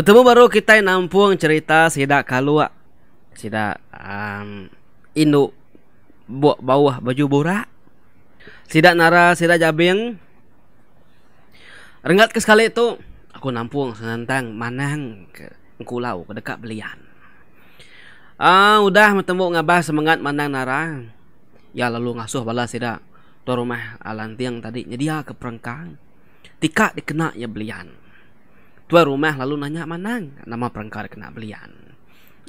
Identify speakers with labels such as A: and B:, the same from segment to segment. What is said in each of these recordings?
A: Bertemu baru kita nampung cerita sida kalua. Sida um, indu buat bawah baju borak. Sida nara sida jabing. Rengat ke sekali itu aku nampung senantang manang ke engkulau ke dekat belian. Ah uh, udah bertemu ngabah semangat manang nara. Ya lalu ngasuh balas sida tu rumah alantiang tadi nyedia ke perengkang. Tika dikena ya belian dua rumah lalu nanya manang nama perengkar kena belian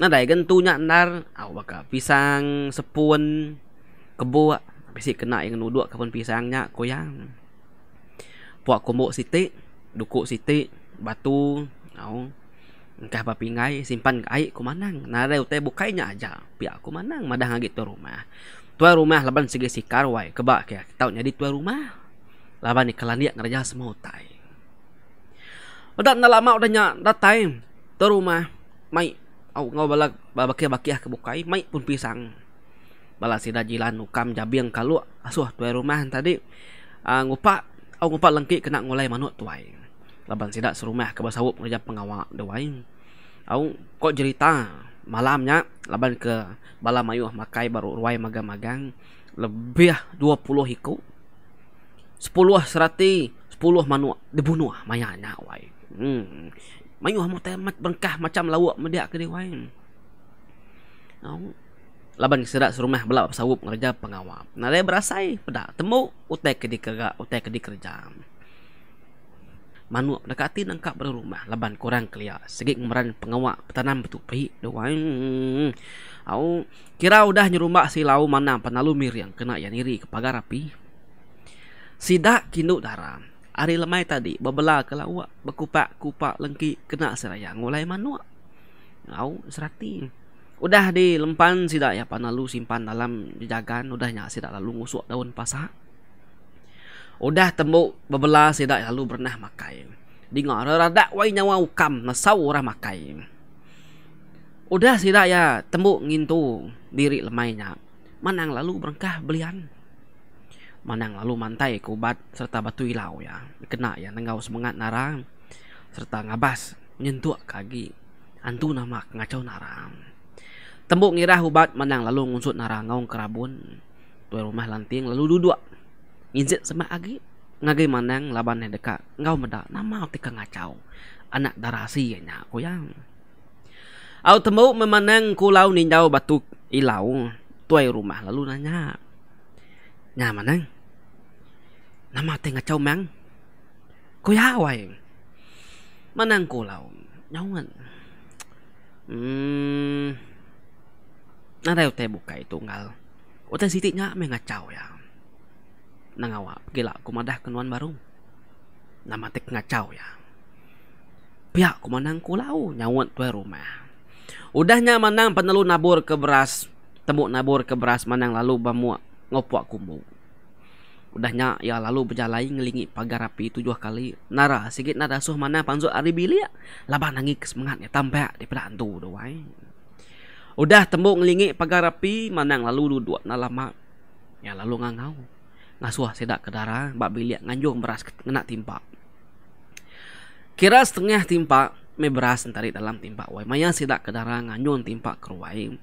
A: nah dari gentunya ntar aku baka pisang sepun kebo bisik kena yang nuduk kebun pisangnya koyang buat kombo siti duku siti batu au engkah papingai simpan ke air ku manang nare utai bukainya aja pihak ku manang madah ngagi tu rumah tua rumah laban segi sikar wai kebak ke tau jadi tua rumah laban ikalan dia ngerja semua utai Udah nak lama udah nya datai ke rumah. Mai au ngau balak babakia bakiah ke bukai, mai pun pisang. Balas sida jilan ukam jabing kalu asuh tuai rumah tadi. Uh, ah, ngupa au ngupa lengki kena ngulai manu tuai. Laban sida serumah ke basawup ngaja pengawak dewai. Au kok cerita malamnya laban ke bala mayuh makai baru ruai magamagang magang lebih 20 hiku 10 serati 10 manu dibunuh mayanya wai Hmm. Mayu hamu tamat berkah macam lawak mediak ke dewain. Nau. Laban serak serumah belak pasawup kerja pengawap. Nare berasai pedak temu utek ke dikerja utek ke dikerja. Manu dekati nangkap berumah laban kurang kelia. Segi kemaran pengawak petanam betupi dewain. Au kira sudah nyerumak si lau mana penalu mir yang kena yang iri ke pagar api. Sidak kinduk daram ari lemai tadi Bebelah ke lawak Berkupak-kupak lengki Kena seraya Ngulai manuak Au serati Udah di lempan Sida ya Panah lu simpan dalam Jagan Udahnya sidak lalu Ngusuk daun pasak, Udah tembok Bebelah sidak ya, lalu Bernah makai Dengar Radak wai nyawa ukam Nesau orang makai Udah sidak ya Tembok ngintu Diri lemainya Manang lalu berengkah belian manang lalu mantai kubat serta batu ilau ya kena ya tengau semangat narang serta ngabas menyentuh kaki antu nama ngacau narang tembok ngirah ubat manang lalu ngunsut narang ngau kerabun tuai rumah lanting lalu duduk nginjit semak agi ngagai manang laban yang dekat ngau meda nama tika ngacau anak darasi ya nya ko yang au tembok memanang ku lau ninjau batu ilau tuai rumah lalu nanya งามนั่งน้ำมาเต็งกับเจ้าแมงก็ย่าไว้มานั่งกูเราเน้าเงินอืมน่าได้แต่บุกไก่ตัวเงาโอ้แต่สิติงะไม่งาเจ้าอย่างนางเอาวะกิละกูมาได้กันวันบารุงน้ำมาเต็งกับเจ้าอย่างพี่อะกูมานั่งกูเล่าเน้าเงินตัวรู้ไหม Udahnya menang penelu nabur ke beras Temuk nabur ke beras menang lalu bamuak ngopo aku udahnya ya lalu berjalan ngelingi pagar api itu dua kali nara sigit nara suh mana panzu ari bili ya laba nangi semangatnya tambah di pelantu doai udah tembok ngelingi pagar api mana yang lalu dua lama. ya lalu ngangau ngasuh sedak ke darah bak bili ya, nganjung beras kena timpa kira setengah timpa me beras tarik dalam timpa wai maya sedak ke darah nganjung timpa keruai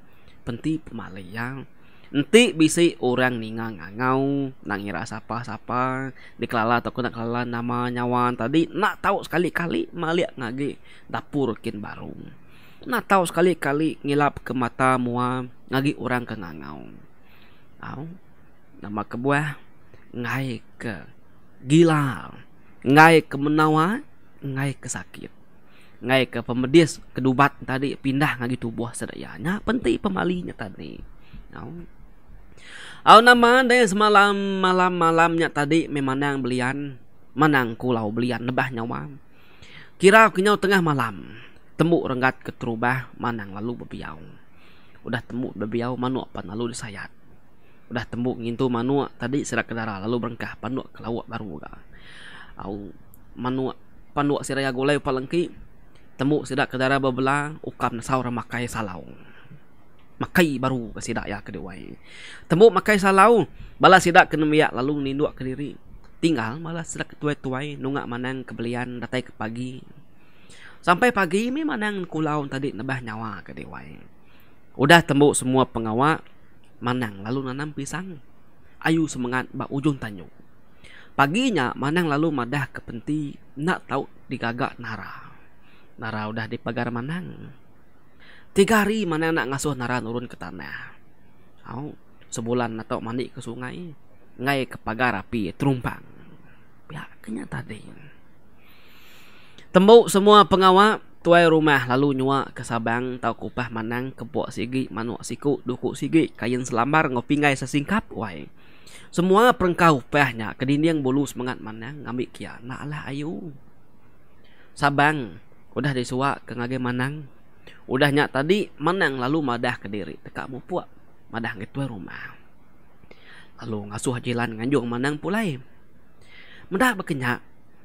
A: penti pemalai yang Nanti bisi orang ningang ngangau nang ira sapa sapa dikelala atau nak kelala nama nyawan tadi nak tahu sekali kali maliak ngagi dapur kin baru nak tahu sekali kali ngilap ke mata mua ngagi orang ke ngangau au nama kebuah ngai ke gila ngai ke menawa ngai ke sakit ngai ke pemedis kedubat tadi pindah ngagi tubuh sedayanya penting pemalinya tadi Nah, Aun nama deh semalam malam malamnya tadi memandang belian menang kulau belian nebah nyawa. Kira kenyau tengah malam temu renggat keterubah manang lalu bebiau. Udah temu bebiau manu apa lalu disayat. Udah temu ngintu manu tadi serak kedara lalu berengkah panu ke lawak baru buka. Au manu panu siraya golai palengki temu sedak kedara bebelang ukam saur makai salau makai baru kesidak ya ke dewai temu makai salau bala sidak kena miak lalu ninduak ke diri tinggal bala sidak tuai tuai nungak manang kebelian datai ke pagi sampai pagi mi manang kulau tadi nebah nyawa ke dewai udah temu semua pengawak manang lalu nanam pisang ayu semangat ba ujung tanyo paginya manang lalu madah ke penti nak tau digagak nara nara udah di pagar manang tiga hari mana nak ngasuh nara nurun ke tanah au oh, sebulan atau mandi ke sungai ngai ke pagar api terumpang ya kenya tadi tembu semua pengawak tuai rumah lalu nyua ke sabang tau kupah manang ke buak sigi manu siku duku sigi kain selambar ngopi ngai sesingkap wai semua perengkau pahnya ke dinding bulu semangat manang ngambil kia nak lah ayu sabang udah disuak ke ngage manang udahnya tadi menang lalu madah ke diri teka puak madah ketua rumah lalu ngasuh jalan nganjung menang pulai eh. mendak bekenya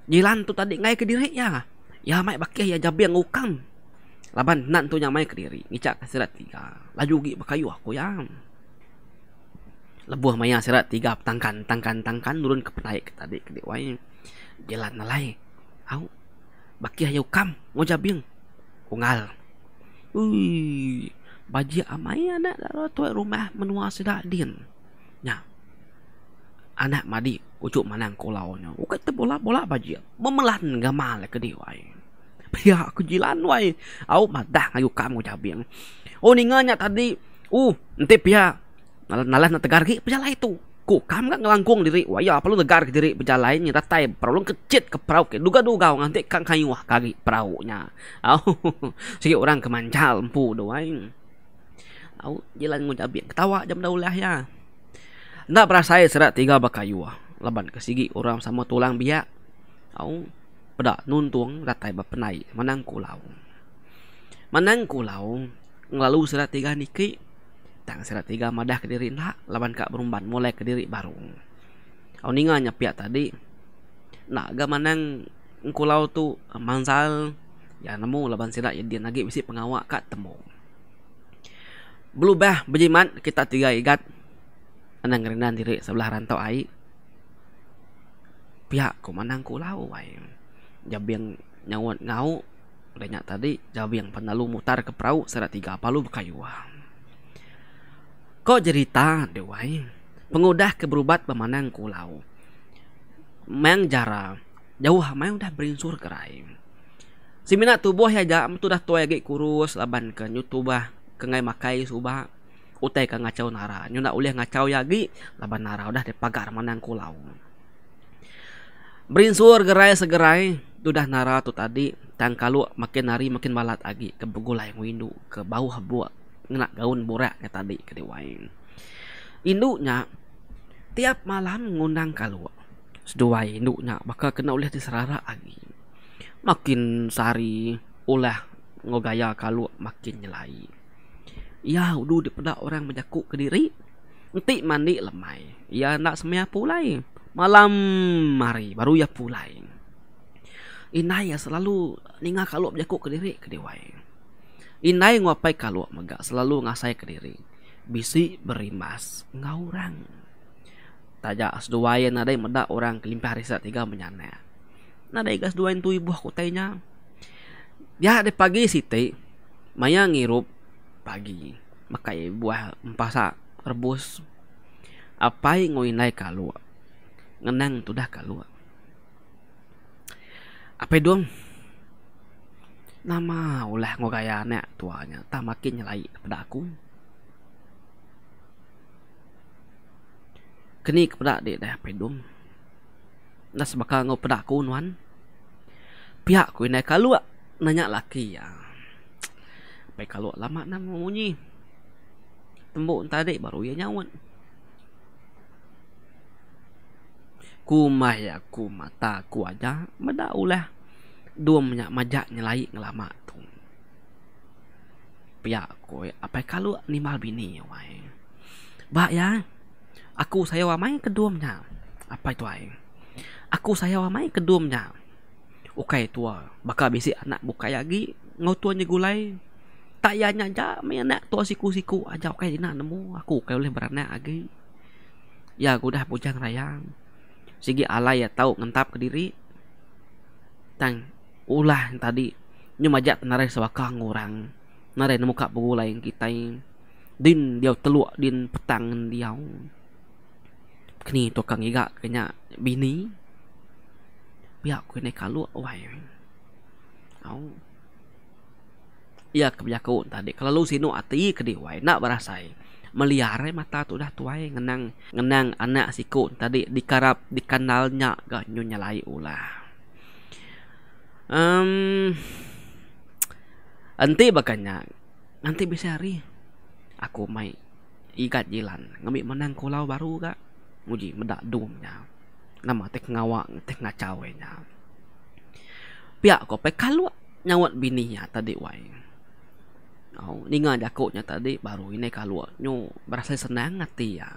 A: jalan tu tadi ngai ke diri ya ya mai bakih ya jabi yang ukam laban nan tu nyamai ke diri ngicak ke serat tiga laju gi bekayu aku ya lebuah maya serat tiga tangkan tangkan tangkan nurun ke penaik tadi ke diwai jalan nalai au bakih ya ukam mau jabing ungal Ui, baju amai anak tak tahu tuan rumah menua sedak din. Ya. Anak madi ucuk manang kolaunya. Ukat te bola bola baju. Memelan gamal ke diwai. Pia aku jilan wai. Au madah ngayu kamu jabing. Oh ninganya tadi. Uh, nanti pia. Nalas nalas nak tegar ki pejalah itu ku kam kan ngelangkung diri wah ya perlu negar diri berjalan nyata tay perlu kecit ke perahu ke duga duga nganti kang kayu wah kaki perahu nya oh si orang kemancal empu doain aku jalan ngucap ketawa jam dahulah ya ndak berasa serak tiga bakayu wah leban ke sigi orang sama tulang biak aku pada nuntung ratai bapenai menang kulau menang kulau ngelalu serak tiga nikik datang serat tiga madah ke diri nak lawan kak berumban mulai ke diri baru kau ninganya pihak tadi nak gak manang engkulau tu mansal ya nemu lawan silat ya dia nagi bisi pengawak kak temu belum bah bejimat kita tiga igat anang rendah diri sebelah rantau ai pihak ku manang kulau ai jab yang nyawat ngau Renyak tadi, jawab yang pernah lu mutar ke perahu serat tiga palu berkayuah. Ko cerita dewai Pengudah keberubat pemanang kulau Mang jara Jauh hamai ah, udah berinsur kerai Si minat tubuh ya jam Tudah tua lagi kurus Laban ke nyutubah Kengai makai subah Utai ke ngacau nara Nyuna uleh ngacau lagi ya, Laban nara udah dipagar manang kulau Berinsur gerai segerai Tudah nara tu tadi Tang kalu makin nari makin balat lagi Ke bugulai windu Ke bau habuak ngelak gaun burak ya tadi ke diwain. Induknya tiap malam ngundang keluar. Sedua induknya bakal kena oleh diserara lagi. Makin sari oleh ngogaya keluar makin nyelai. Ya udah dipeda orang menjakuk ke diri. Nanti mandi lemai. Ya nak semia pulai. Malam mari baru ya pulai. Inai ya selalu ninga kalau menjakuk ke diri ke diwain. Inai ngopai kalau megak selalu ngasai kediri. Bisi berimas ngaurang. Tajak asduwaya nadai meda orang kelimpah risa tiga menyana. Nadai gas duain tu ibu aku tanya. Ya de pagi siti maya ngirup pagi. Maka buah empasa rebus. Apa yang ngoinai kalau? Ngenang tudah kalau. Apa dong? Nama oleh ngoraya anak tuanya tak makin nyelai kepada aku. Kini kepada dia dah pedum. Nas bakal ngau pada aku nuan. Pihak ku ini kalu nanya laki ya. Pai kalu lama nama munyi. Tembok tadi baru ia nyawan. Kumah ya kumah tak ku aja. Meda ulah dua banyak majak nyelai ngelama tu. Pihak koi apa kalau ni mal bini wai. Ba ya. Aku saya wa main kedua nya. Apa itu ai? Aku saya wa main kedua nya. Ukai tua, bakal bisi anak buka lagi ngau tua nyegulai. Tak ya nya ja main anak tua siku-siku aja ukai dina nemu aku ukai oleh beranak lagi. Ya aku dah bujang rayang. Sigi alai ya tahu ngentap ke diri. Tang ulah tadi nyumajak tenare sewakang orang nare nemu kak bula yang kita din dia teluak din petang dia kini tukang iga kena bini biak kena kalu awai au ya kebiak tadi kalau lu sino ati kedi wai nak berasai meliare mata tu dah tuai ngenang ngenang anak siku tadi dikarap dikandalnya gak nyunyalai ulah Um, nanti bakanya nanti bisa hari aku mai ikat jalan ngambil menang kolau baru kak muji medak domnya nama tek ngawak tek ngacawe nya pihak kau pe kalu nyawat bini nya tadi wai oh ninga jakok nya tadi baru ini kalu nyu berasa senang hati ya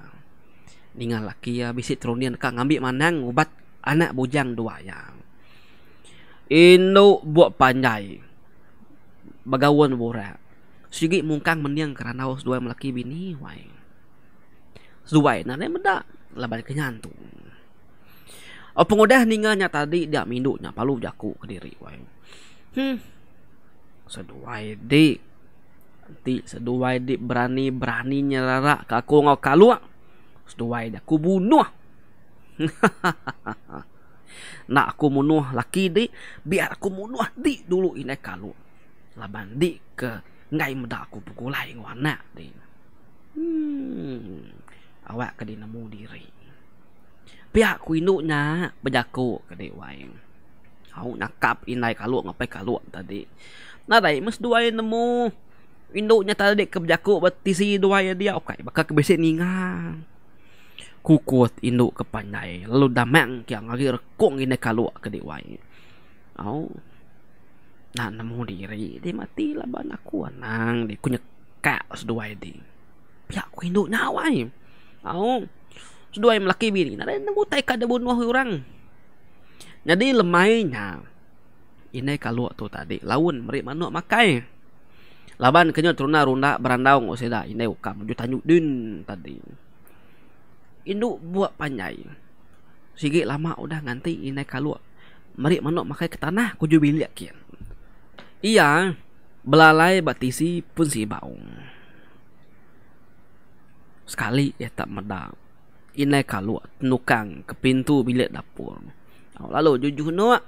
A: ninga laki ya bisi tronian kak ngambil menang ubat anak bujang dua ya Inu buat pandai. Bagawan bura. Sigi mungkang meniang kerana os dua melaki bini wai. Suwai nanai meda laban kenyantu. O pengudah ninggalnya tadi dia minuknya palu jaku ke diri wai. Hmm. Seduai di Nanti seduai di berani-beraninya rara ke aku ngau kalua. Seduai dia aku bunuh. 哈哈哈哈哈。nak aku bunuh laki di biar aku bunuh di dulu ini kalau laban di ke ngai meda aku pukul lain warna di hmm awak ke dinamu diri pihak ku induknya bejaku ke di wain hau nakap inai kalau ngapai kalau tadi nadai mes dua nemu induknya tadi ke bejaku betisi dua dia okai bakal kebesi ningang kukut induk ke pandai lalu damang kiang lagi rekung ini kalua ke diwai au oh. nah diri di mati lah aku ku anang di kunya ka sedua di pihak ku induk nawai au oh. sedua melaki bini nare nemu tai kada bunuh orang. jadi lemainya ini kalua tu tadi lawan merik manuk makai Laban kenyo turunah runda berandau ngosida ini ukam juta nyudin tadi induk buat panjai. Sigi lama udah nganti inai kaluak. Mari mano makai ke tanah kuju bilik kian. Iya, belalai batisi pun si baung. Sekali ya tak medak. Inai kaluak nukang ke pintu bilik dapur. Lalu jujuh nuak,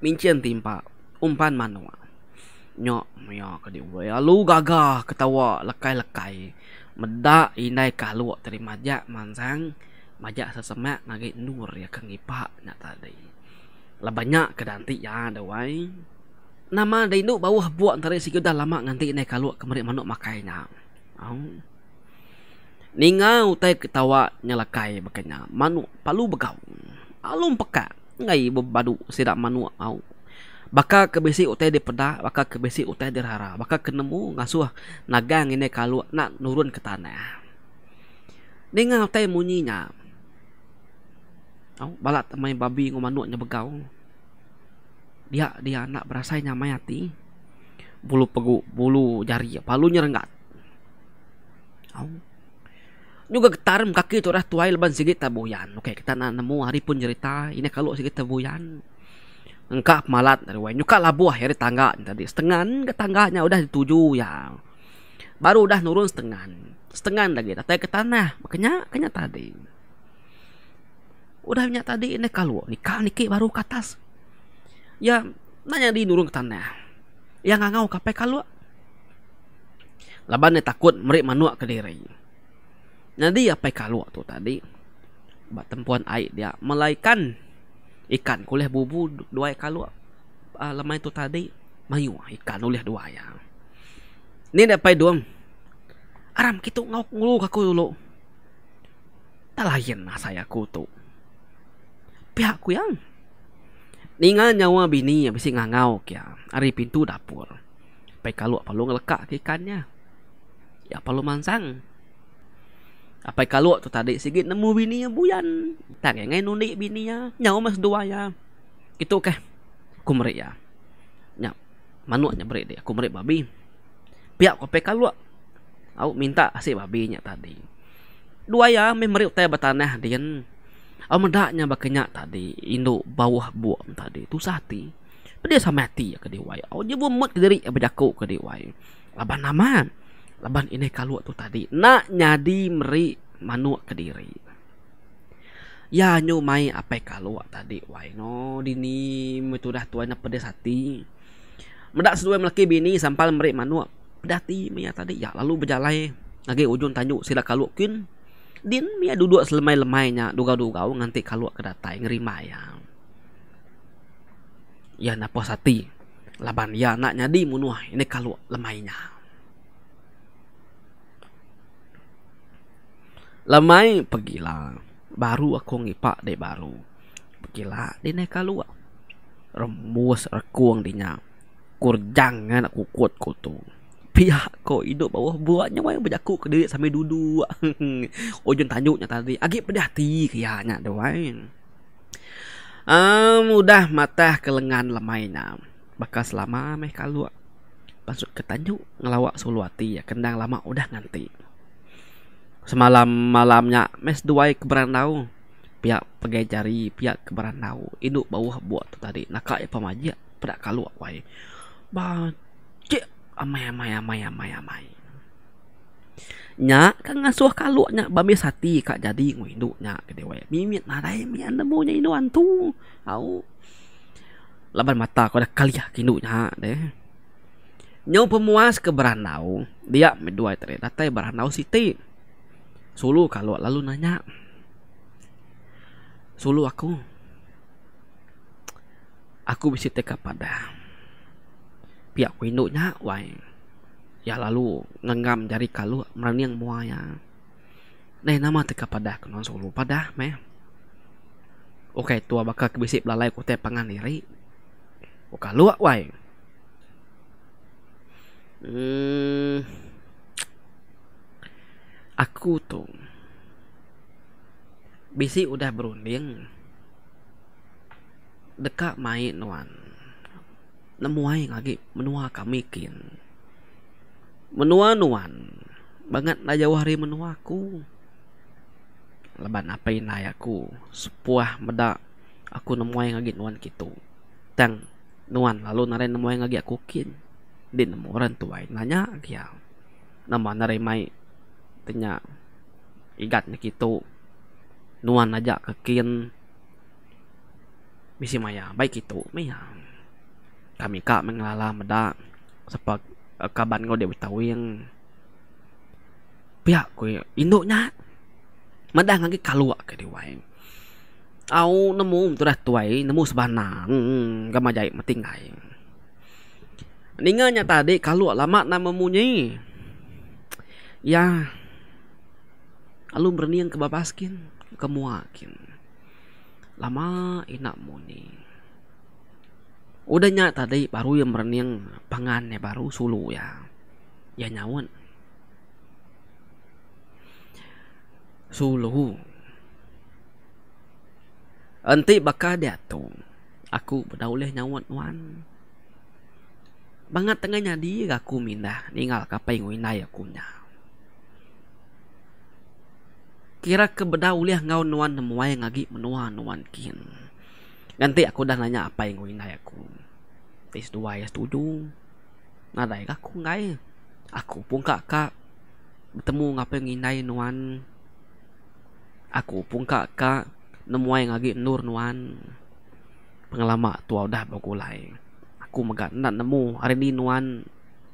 A: mincian timpa umpan mana? Nyok, nyok, kedua. Lalu gagah ketawa lekai-lekai medak inai kalu dari majak mansang majak sesemak nagi nur ya kengipa nak tadi lah banyak kedanti ya ada wai nama dari nu bawah buat antara si kita lama nganti inai kalu kemari manuk makainya oh. ningau tay ketawa nyelakai bekanya manu palu begau alum peka ngai bebadu sedak manuk Baka kebesi utai di peda, baka kebesi utai di rara, baka kenemu ngasuh nagang ini kalu nak nurun ke tanah. Dengan utai munyinya, oh, balat main babi ngomanuknya begau. Dia dia nak berasa nyamai hati, bulu pegu bulu jari, palunya renggat. Oh. Juga getar kaki tu rah tuai leban sikit tabuyan. Okey, kita nak nemu hari pun cerita. Ini kalau sikit tabuyan. Engkah malat dari wayang. Nyuka labuah ya, dari tangga tadi. Setengah ke tangganya udah dituju ya. Baru udah nurun setengah. Setengah lagi. Tapi ke tanah. Makanya kenya tadi. Udah punya tadi ini kalau nikah niki baru ke atas. Ya nanya di nurun ke tanah. Ya nggak ngau kape kalau. Labannya takut meri manua ke diri. Nanti apa kalau tuh tadi. Tempuan air dia. Melainkan ikan kuleh bubu dua kalau uh, ah, lemai tu tadi mayu ikan kuleh dua ya ni dapat dua aram kita ngau ngulu aku dulu tak lain lah saya aku tu pihak ku yang ninga nyawa bini yang bisa ngangau kia ari pintu dapur pai kalau apa lu ngelekak ke ikannya ya apa lu mansang apa kalau tu tadi sikit nemu bini ya buyan tak ngai nundi bini ya nyau mas dua ya itu kah kumre ya nya manu nya bre de kumre babi pihak ko pe kalau au minta si babi nya tadi dua ya me mari utai batanah dian au medaknya bakenya tadi indu bawah buam tadi tu sati pedia samati ya ke dewai au nya bu mat ke diri ke dewai laban aman leban ini kalau tuh tadi nak nyadi meri manu ke diri ya nyumai apa kalau tadi wai no dini metudah tuanya pedes hati medak sesuai melaki bini sampal meri manu pedati mia tadi ya lalu berjalan lagi ujung tanjuk sila kalau kin din mia duduk selemai lemainya duga duga nganti kalau kedatai ngerima ya ya napa sati laban ya nak nyadi munuah ini kalau lemainya Lemai pergilah Baru aku ngipak dek baru Pergilah di naik keluar Rembus rekuang dinya Kurjang kan aku kuat kutu Pihak kau hidup bawah buatnya Yang berjaku ke diri sambil duduk Ujung tanjuknya tadi Agak pedih hati kianya ya? dek wain um, Udah matah ke lengan lemainya Bakal selama meh keluar Masuk ke tanjuk ngelawak suluati ya Kendang lama udah ngantik semalam malamnya mes duai ke berandau pihak pegawai cari pihak ke berandau induk bawah buat tadi nakak ya pemaja pada kaluak wai baca amai amai amai amai amai nya kan ngasuh kaluak nya babi sati kak jadi ngui induk nya ke dewai mimit narai mi anda mau nya indu antu au laban mata kau dah kaliah ke induk nya deh nyau pemuas ke berandau dia meduai tadi datai berandau siti Solo kalau lalu nanya Solo aku Aku bisa teka pada Pihak kuinduknya wai Ya lalu ngenggam jari kalu merani yang muaya Nah nama teka pada kenon solo pada meh Oke tua bakal kebisik belalai ku tepangan diri Oka luak wai Hmm aku tu bisi udah berunding dekat mai nuan nemuai lagi menua kami kin menua nuan banget na jauh hari menua aku leban apa inai aku sepuah meda aku nemuai lagi nuan kitu tang nuan lalu nare nemuai lagi aku kin di nemu orang tua nanya kia nama nare mai tanya igat na kito nuan na ja misi maya baik kito maya kami ka mengalala meda sepak eh, kaban ngau dia tahu yang pihak ko induknya meda ngagi kaluak ke dia wai au nemu turah tuai nemu sebanang gama jai metingai Ninganya tadi kalau lama nama munyi. Ya, Lalu berni yang kebabaskin Kemuakin Lama inak muni Udah nyak tadi baru yang berni yang pangan ya baru sulu ya Ya nyawun Sulu Enti bakal dia tu Aku berdaulih nyawun wan Banget tengahnya dia aku mindah Ninggal kapai nguinai aku nyawun kira kebeda uliah ngau nuan nemuai ngagi menua nuan kin. Nanti aku dah nanya apa yang ingin naik aku. Tis dua ya setuju. Nada ya aku ngai. Aku pun kak kak bertemu ngapa yang ingin nuan. Aku pun kak kak nemuai ngagi nur nuan. Pengalaman tua dah bagulai. Aku megat nak nemu hari ni nuan.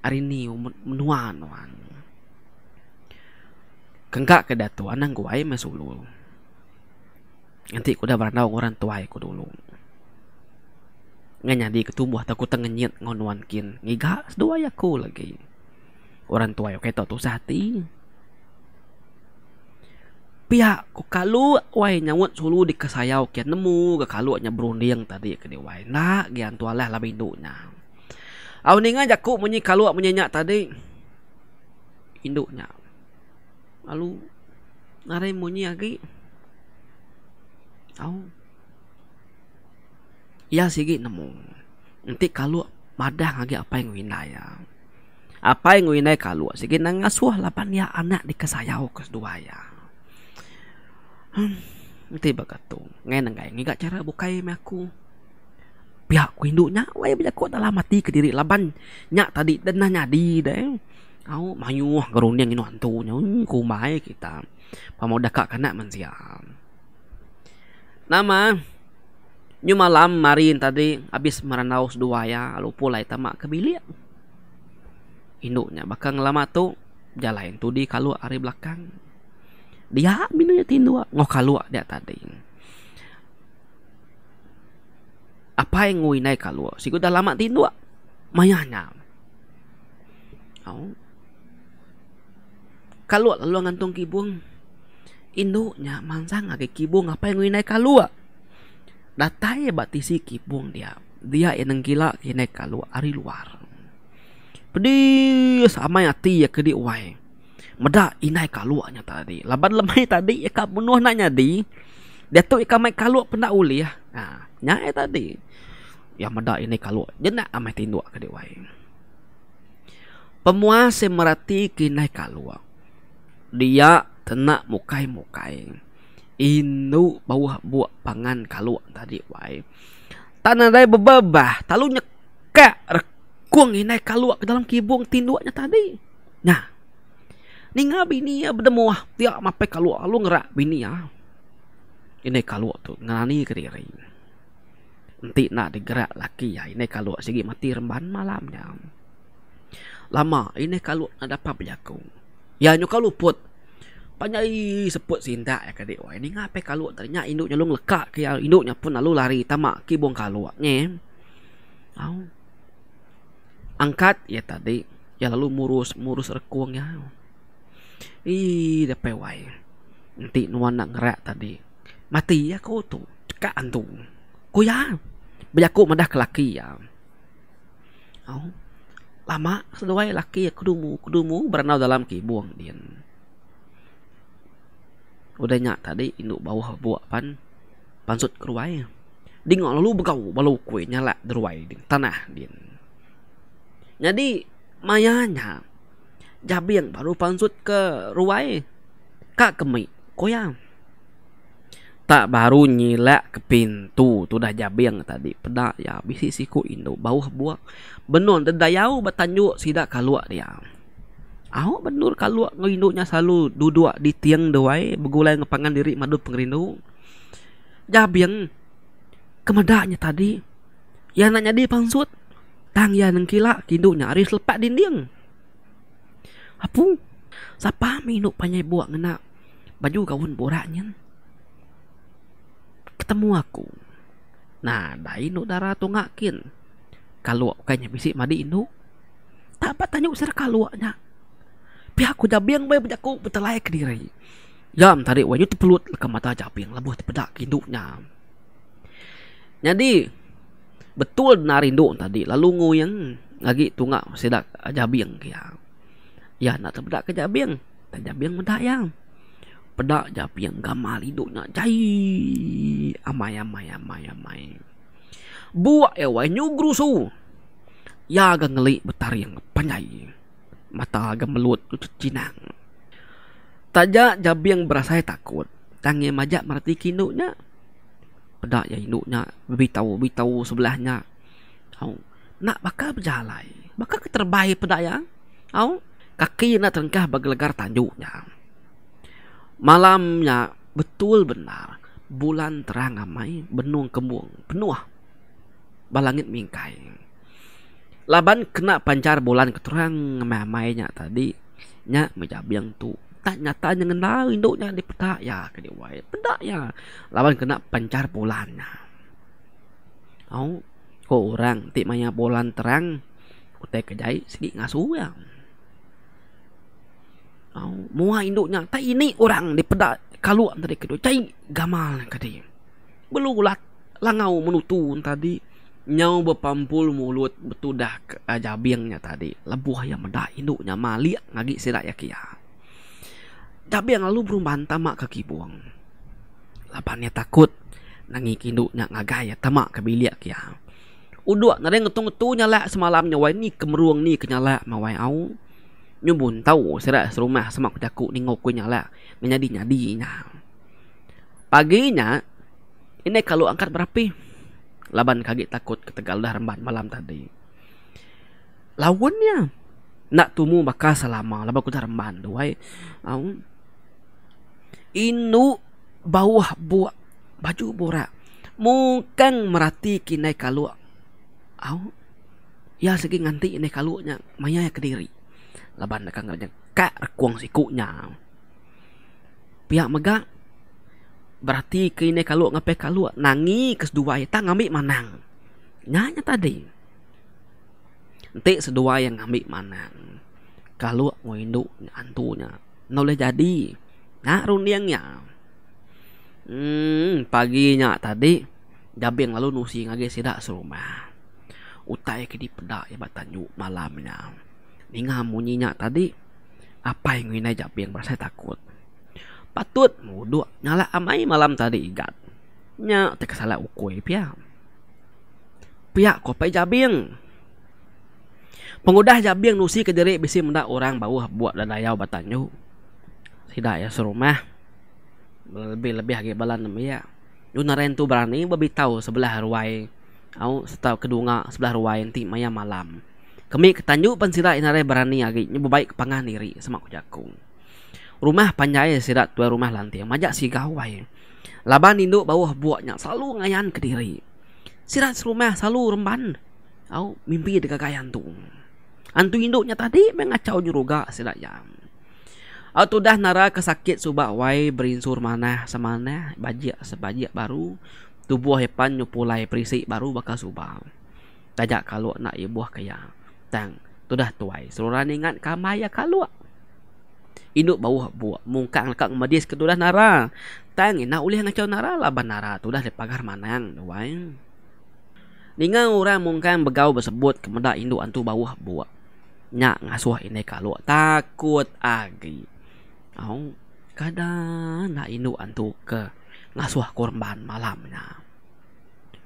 A: Hari ni menua nuan. nuan kengkak ke datu anang ku ai masuk dulu nanti ku dah berandau orang tua ku dulu Nganyadi ketubuh atau ku tengah nyet ngonwan kin ngigak sedua ya ku lagi orang tua yuk kita tu sati pihak ku kalu wai nyawut sulu di kesayau kian nemu ke kalu nya berunding tadi ke di wai nak gian tua lah lah binduknya Aw ninga jakuk munyi kalu munyi nyak tadi induknya lalu narai munyi lagi tahu ya sigi nemu nanti kalau madah lagi apa yang wina ya apa yang wina kalau sigi nengasuh lapan ya anak dikasayau kedua ya hmm, nanti begitu ngeneng gak ngi gak cara bukai aku pihak kuindunya wae bila ya, kok dalam mati ke diri laban nyak tadi dan nanya di deh Au mayuh gerundeng ino antunya ku mai kita. Pamau dakak kana man sia. Nama nyu malam marin tadi habis meranau dua ya lalu pulai tama ke bilik. Induknya bakal ngelama tu jalan tu di kalu ari belakang. Dia minunya tindua ngoh kalu dia tadi. Apa yang ngui naik kalu? Sigu dah lama tindua. Mayahnya. Oh kalua lalu ngantung kibung indu nya mangsang ngake kibung apa yang ngui kalua datai batisi kibung dia dia yang gila kini kalua ari luar pedih sama ya ti ya kedi wai meda inai kalua nya tadi laban lemai tadi ya kak menuh nanya di dia tu ikan ya mai kalua pernah uli ya nah, ha, nyai tadi ya meda ini kalua jenak amai tindua kedi wai Pemuas semerati kini kalua dia tena mukai mukai inu bawah buah pangan kalu tadi wai tanadai bebebah talu nyeka rekuang inai kalu ke dalam kibung tinduaknya tadi nah ninga bini ya bedemu wah tiak mape kalu alu ngerak bini ya inai kalu tu ngani kiri Nanti nak digerak laki ya ini kalau segi mati remban malamnya lama ini kalau ada apa berjakung Ya nyuka luput. Panyai seput sinta ya kade. Wah ini ngape kalu ternyata induknya lu leka ke ya. induknya pun lalu lari tamak ki bong kalu nye. Au. Angkat ya tadi. Ya lalu murus murus rekuang ya. Ih dapat wai. Nanti nuan nak ngerak tadi. Mati ya kau tu. Cekak antu. Kau ya. Bila kau madah ke laki ya. Au. Oh lama seduai laki ya kudumu kudumu berenau dalam ki buang dian udah nyak tadi induk bawah buah pan pansut keruai di lalu begau balau kue nyala deruai di tanah dian jadi mayanya jabi yang baru pansut ke ruai kak kemi koyang mata baru nyilak ke pintu tu dah jabe yang tadi pedak ya bisi siku indo bau buah benon tedayau betanju sida kaluak dia Aku benur kaluak ngerinduknya selalu duduk di tiang doai begulai ngepangan diri madu pengerindu jabing kemedaknya tadi ya nanya di pangsut tang ya nengkila kindunya aris lepak dinding apu siapa minuk panyai buak ngena baju kawan boraknya ketemu aku. Nah, dah inu darah tu ngakin. Kalau kayaknya bisik madi inu. Tak apa tanya usir kaluaknya. Pihak ku jabing bayi bejaku betelai ke diri. Jam tadi wanyu tepelut ke mata jabing lebuh lah, tepedak hidupnya. Jadi, betul benar rindu tadi. Lalu nguyeng lagi tunggak sedak jabing. Ya, ya nak tepedak ke jabing. Tak jabing mendak yang. Ya pedak jap yang gamal hidupnya cai, amai amai amai amai buat ewai eh nyugru su ya gang betar yang panjai mata gamelut lutut cinang Taja jabi yang berasa takut tangi majak merti kinuknya pedak ya induknya bitau tahu sebelahnya au nak bakal berjalan bakal keterbaik pedak ya au kaki nak terengkah bagelegar tanjuknya malamnya betul benar bulan terang amai benung kembung penuh balangit mingkai laban kena pancar bulan keterang amai-amainya tadi nya menjadi yang tu tak nyata yang kenal induknya di peta ya ke diwai peta ya lawan kena pancar bulannya oh kok orang ti maya bulan terang utai kejai sedih ngasuh yang Mua induknya Tak ini orang Daripada Kalu antara kedua Cai gamal Kata Belum lah Langau menutu Tadi Nyau berpampul mulut Betudah uh, ah, Jabingnya tadi Lebuah yang meda Induknya mali Ngagi sedak ya kia Jabing lalu berumban Tamak ke kibuang Lapannya takut Nangi induknya Ngagaya Tamak ke bilik kia Uduk Nari ngetung-ngetung Nyalak semalam Nyawai ni kemeruang ni Kenyalak Mawai au Nyu bun tahu serak serumah sama aku takut ningok kunya lah. Menyadi nyadi nya. Paginya ini kalau angkat berapi. Laban kaget takut ke Tegal dah rembat malam tadi. Lawannya nak tumu maka selama laban ku dah rembat duai. Au. Inu bawah buah baju borak. Mungkin merati kini kalau. Au. Ya segi nganti ini kalau nya maya ya ke diri laban na kang ganyan ka rakuang si ku nya pihak mega berarti kini kalau ngape kalau nangi kes dua ya tang ngambil manang nyanya tadi nanti sedua yang ngambil manang kalau ngoindu antunya nolah jadi nah runiangnya hmm paginya tadi jabe lalu nusi ngage sida serumah utai ke di peda ya batanyu malamnya Ingat munyinya ha tadi Apa yang ingin saya yang Saya takut Patut mudu Nyala amai malam tadi igat Nya tak salah ukui pia Pia kopai jabing Pengudah jabing nusi ke diri Bisi menda orang bau buat dan ayau batanyu Tidak ya serumah Lebih-lebih lagi balan ya Yunaren tu berani Bebi tahu sebelah ruai Aku setahu kedunga sebelah ruai Nanti maya malam kami ketanju pan sira inare berani agi nyebu baik kepangan diri sama ku jakung rumah panjai sira tua rumah lanti majak si gawai laban indu bawah buaknya selalu ngayan ke diri sira serumah selalu remban au mimpi de gagayan tu antu induknya tadi mengacau juruga sira jam ya. au tu dah nara kesakit suba wai berinsur mana semana bajik sebajik baru tubuh hepan nyupulai perisik baru bakal suba tajak kalau nak ibuah ya kayak datang. Tu dah tuai. Seluruh ingat kamar ya kaluak. Induk bawah buah. Mungkak nak medis ke tu dah nara. Tang eh, nak ulih ngacau nara laban lah. nara. Tu dah lepagar manang. Tuai. Dengan orang mungkak begau bersebut kemudah induk antu bawah buah. Nyak ngasuh ini kaluak. Takut agi. Au. Oh, kadang nak induk antu ke ngasuh korban malamnya.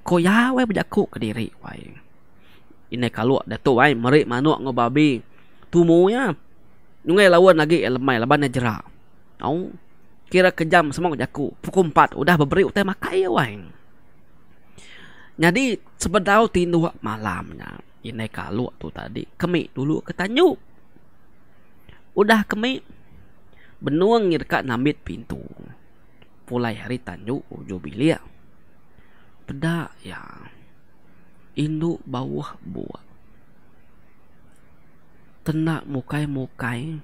A: Kau ya wai bejakuk ke diri wai ini kalau ada tu ai mari mano ngo babi tumunya nungai lawan lagi eh, lemai laban na jerak kira kejam semua jaku pukul 4 sudah beberi utai makai ya wain jadi sebentar tindu malamnya ini kalau tu tadi kemi dulu ketanyu udah kemi, benuang ngirka namit pintu pulai hari tanyu ujo bilia Pedak ya induk bawah buah. Tenak mukai-mukai.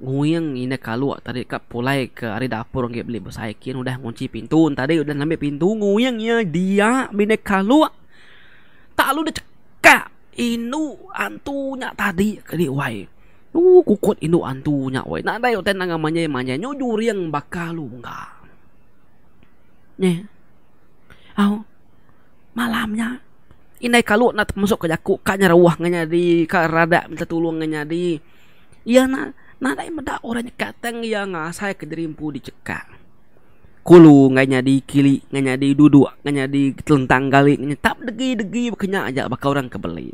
A: Nguyeng ini kaluak tadi kat pulai ke hari dapur orang beli bersaikin. Udah ngunci pintu. Tadi udah ambil pintu. Nguyengnya dia bina kaluak. Tak lu dah cekak. Inu antunya tadi. Kali wai. Uh, kukut inu antunya wai. Nak ada yang tenang dengan manjai-manjai. Nyujur yang bakal lu. Enggak. Nih. Oh, malamnya inai kalau nak termasuk ke jaku kanya rawah nganya di ka rada minta tulung nganya di ya na na dai meda orang kateng ya ngasai ke dirimpu dicekak kulu nganya di kili nganya di duduk nganya di telentang gali nganya tap degi degi bekenya aja baka orang kebeli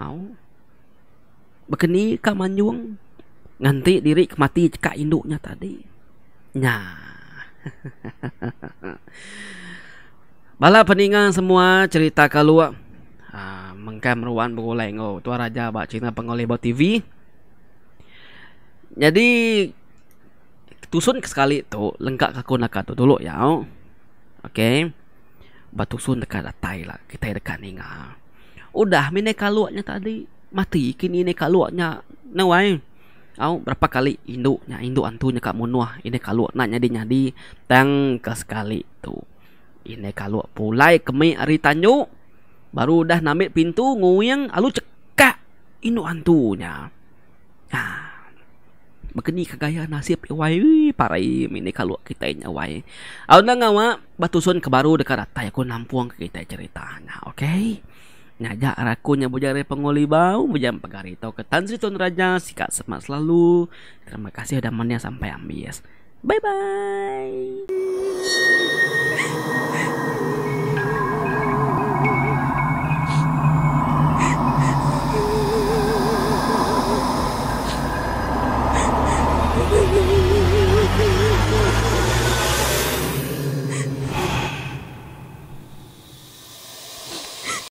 A: au bekeni ka manjuang nganti diri kemati cekak induknya tadi nya Bala peningan semua cerita keluar ah, mengkam ruan buku lengo tua raja bak cina pengoleh bot TV jadi tusun sekali tu lengkap kaku nak tu dulu ya okey bak tusun dekat datai lah kita dekat ninga udah mine kaluaknya tadi mati kini ini kaluaknya nawai au berapa kali induknya induk antunya kak munuah ini kaluak nak nyadi nyadi tang ke sekali tu ini kalau pulai kemi ari tanyu baru udah namit pintu nguyang alu cekak inu antunya ha. Begini kagaya nasib iwai parai mini kalau kita ini iwai. Aku nak ngawa batu sun kebaru dekat rata aku nampuang ke kita ceritanya, oke? Okay? Naja raku nyabujare penguli bau bujam pegari tau ke tansri tuan raja sikap semak selalu. Terima kasih sudah menyia sampai ambis. 拜拜。